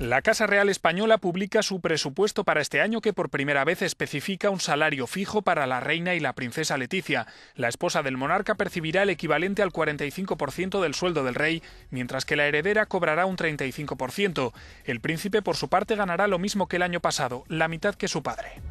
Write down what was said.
La Casa Real Española publica su presupuesto para este año que por primera vez especifica un salario fijo para la reina y la princesa Leticia. La esposa del monarca percibirá el equivalente al 45% del sueldo del rey, mientras que la heredera cobrará un 35%. El príncipe por su parte ganará lo mismo que el año pasado, la mitad que su padre.